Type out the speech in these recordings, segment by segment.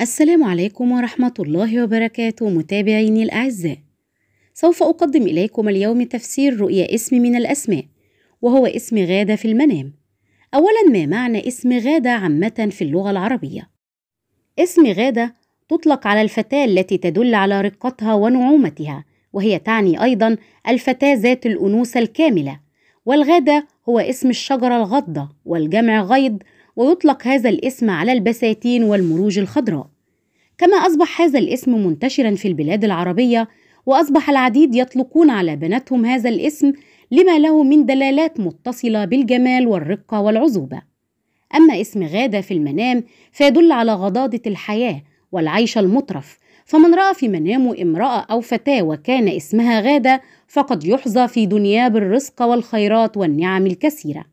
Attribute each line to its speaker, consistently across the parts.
Speaker 1: السلام عليكم ورحمة الله وبركاته متابعيني الأعزاء سوف أقدم إليكم اليوم تفسير رؤيا اسم من الأسماء وهو اسم غادة في المنام أولا ما معنى اسم غادة عامة في اللغة العربية؟ اسم غادة تطلق على الفتاة التي تدل على رقتها ونعومتها وهي تعني أيضا الفتاة ذات الأنوثة الكاملة والغادة هو اسم الشجرة الغضة والجمع غيض ويطلق هذا الاسم على البساتين والمروج الخضراء كما أصبح هذا الاسم منتشرا في البلاد العربية وأصبح العديد يطلقون على بناتهم هذا الاسم لما له من دلالات متصلة بالجمال والرقة والعزوبة أما اسم غادة في المنام فيدل على غضاضة الحياة والعيش المطرف فمن رأى في منامه امرأة أو فتاة وكان اسمها غادة فقد يحظى في دنياه بالرزق والخيرات والنعم الكثيره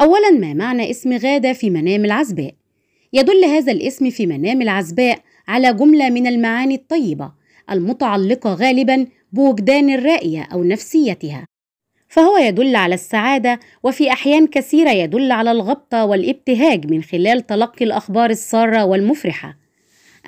Speaker 1: أولا ما معنى اسم غادة في منام العزباء؟ يدل هذا الاسم في منام العزباء على جملة من المعاني الطيبة المتعلقة غالبا بوجدان الرائية أو نفسيتها فهو يدل على السعادة وفي أحيان كثيرة يدل على الغبطة والابتهاج من خلال تلقي الأخبار السارة والمفرحة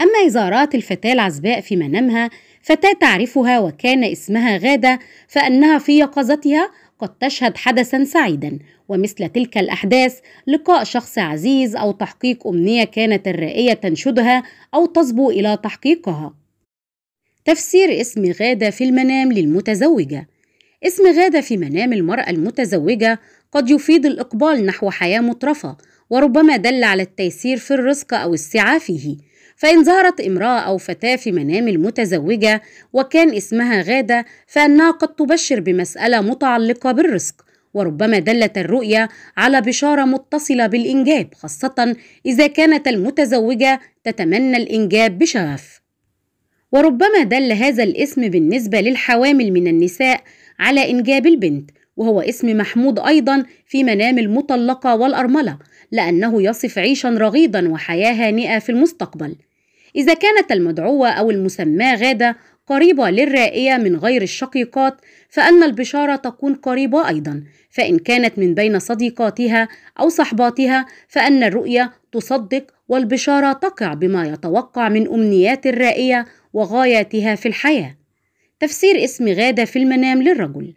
Speaker 1: أما إذا رأت الفتاة العزباء في منامها فتاة تعرفها وكان اسمها غادة فأنها في يقظتها قد تشهد حدثا سعيدا ومثل تلك الأحداث لقاء شخص عزيز أو تحقيق أمنية كانت الرائية تنشدها أو تصبو إلى تحقيقها تفسير اسم غادة في المنام للمتزوجة اسم غادة في منام المرأة المتزوجة قد يفيد الإقبال نحو حياة مترفة وربما دل على التيسير في الرزق أو السعة فيه فإن ظهرت امرأة أو فتاة في منام المتزوجة وكان اسمها غادة فإنها قد تبشر بمسألة متعلقة بالرزق وربما دلت الرؤية على بشارة متصلة بالإنجاب خاصة إذا كانت المتزوجة تتمنى الإنجاب بشغف وربما دل هذا الاسم بالنسبة للحوامل من النساء على إنجاب البنت وهو اسم محمود أيضا في منام المطلقة والأرملة لأنه يصف عيشا رغيدا وحياة هانئة في المستقبل إذا كانت المدعوة أو المسماة غادة قريبة للرائية من غير الشقيقات فإن البشارة تكون قريبة أيضا فإن كانت من بين صديقاتها أو صحباتها فإن الرؤية تصدق والبشارة تقع بما يتوقع من أمنيات الرائية وغاياتها في الحياة تفسير اسم غادة في المنام للرجل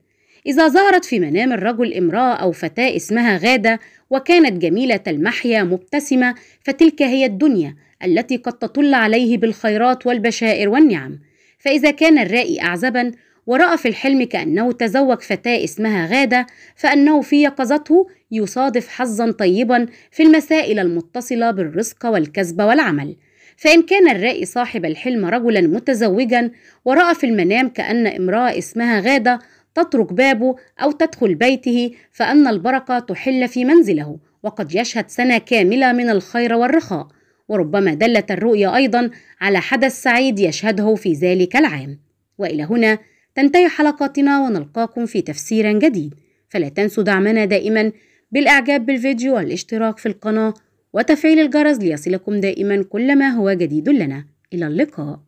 Speaker 1: إذا ظهرت في منام الرجل امرأة أو فتاة اسمها غادة وكانت جميلة المحيا مبتسمة فتلك هي الدنيا التي قد تطل عليه بالخيرات والبشائر والنعم فإذا كان الرائي أعزبا ورأى في الحلم كأنه تزوج فتاة اسمها غادة فأنه في يقظته يصادف حظا طيبا في المسائل المتصلة بالرزق والكسب والعمل فإن كان الرائي صاحب الحلم رجلا متزوجا ورأى في المنام كأن امرأة اسمها غادة تطرق بابه أو تدخل بيته فأن البركة تحل في منزله وقد يشهد سنة كاملة من الخير والرخاء وربما دلت الرؤية أيضا على حدث سعيد يشهده في ذلك العام وإلى هنا تنتهي حلقتنا ونلقاكم في تفسير جديد فلا تنسوا دعمنا دائما بالإعجاب بالفيديو والاشتراك في القناة وتفعيل الجرس ليصلكم دائما كل ما هو جديد لنا إلى اللقاء